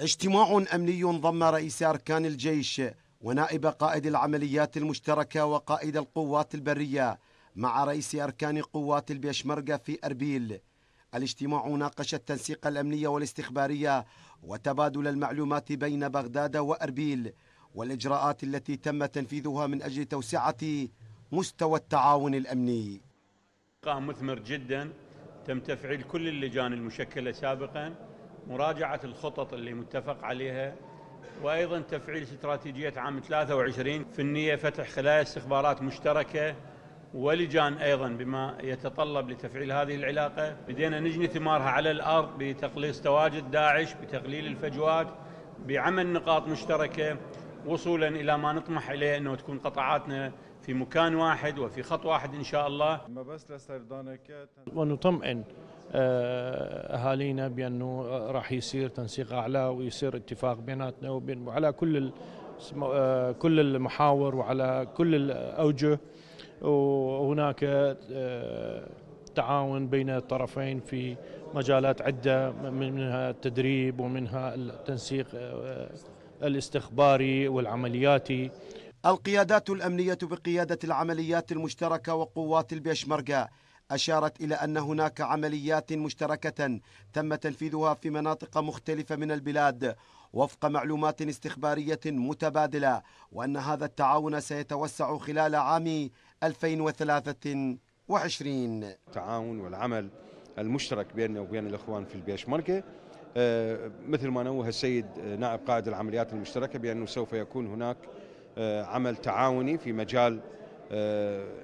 اجتماع أمني ضم رئيس أركان الجيش ونائب قائد العمليات المشتركة وقائد القوات البرية مع رئيس أركان قوات البيشمركة في أربيل الاجتماع ناقش التنسيق الأمني والاستخبارية وتبادل المعلومات بين بغداد وأربيل والإجراءات التي تم تنفيذها من أجل توسعة مستوى التعاون الأمني قام مثمر جدا تم تفعيل كل اللجان المشكلة سابقا مراجعة الخطط اللي متفق عليها وأيضا تفعيل استراتيجية عام 23 في النية فتح خلايا استخبارات مشتركة ولجان أيضا بما يتطلب لتفعيل هذه العلاقة بدينا نجني ثمارها على الأرض بتقليص تواجد داعش بتقليل الفجوات بعمل نقاط مشتركة وصولا الى ما نطمح اليه انه تكون قطاعاتنا في مكان واحد وفي خط واحد ان شاء الله ونطمئن آه، اهالينا بانه راح يصير تنسيق اعلى ويصير اتفاق بيناتنا وبين وعلى كل آه، كل المحاور وعلى كل الاوجه وهناك آه، تعاون بين الطرفين في مجالات عده منها التدريب ومنها التنسيق الاستخباري والعملياتي القيادات الأمنية بقيادة العمليات المشتركة وقوات البيشمركة أشارت إلى أن هناك عمليات مشتركة تم تنفيذها في مناطق مختلفة من البلاد وفق معلومات استخبارية متبادلة وأن هذا التعاون سيتوسع خلال عام 2023 التعاون والعمل المشترك بيننا وبين الإخوان في البيشمركة آه، مثل ما نوه السيد آه، نائب قائد العمليات المشتركة بأنه سوف يكون هناك آه، عمل تعاوني في مجال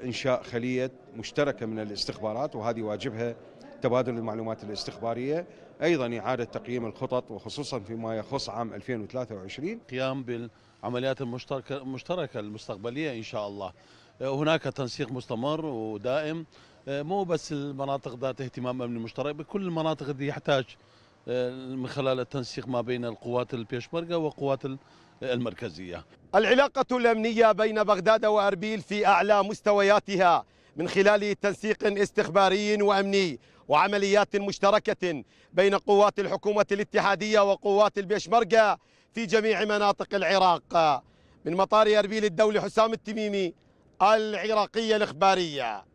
إنشاء خلية مشتركة من الاستخبارات وهذه واجبها تبادل المعلومات الاستخبارية أيضا إعادة تقييم الخطط وخصوصا فيما يخص عام 2023 قيام بالعمليات المشتركة, المشتركة المستقبلية إن شاء الله هناك تنسيق مستمر ودائم مو بس المناطق ذات اهتمام امني مشترك بكل المناطق اللي يحتاج آه، من خلال التنسيق ما بين القوات البيشمركة وقوات المركزية العلاقة الأمنية بين بغداد وأربيل في أعلى مستوياتها من خلال تنسيق استخباري وأمني وعمليات مشتركة بين قوات الحكومة الاتحادية وقوات البيشمركة في جميع مناطق العراق من مطار أربيل الدولي حسام التميمي العراقية الإخبارية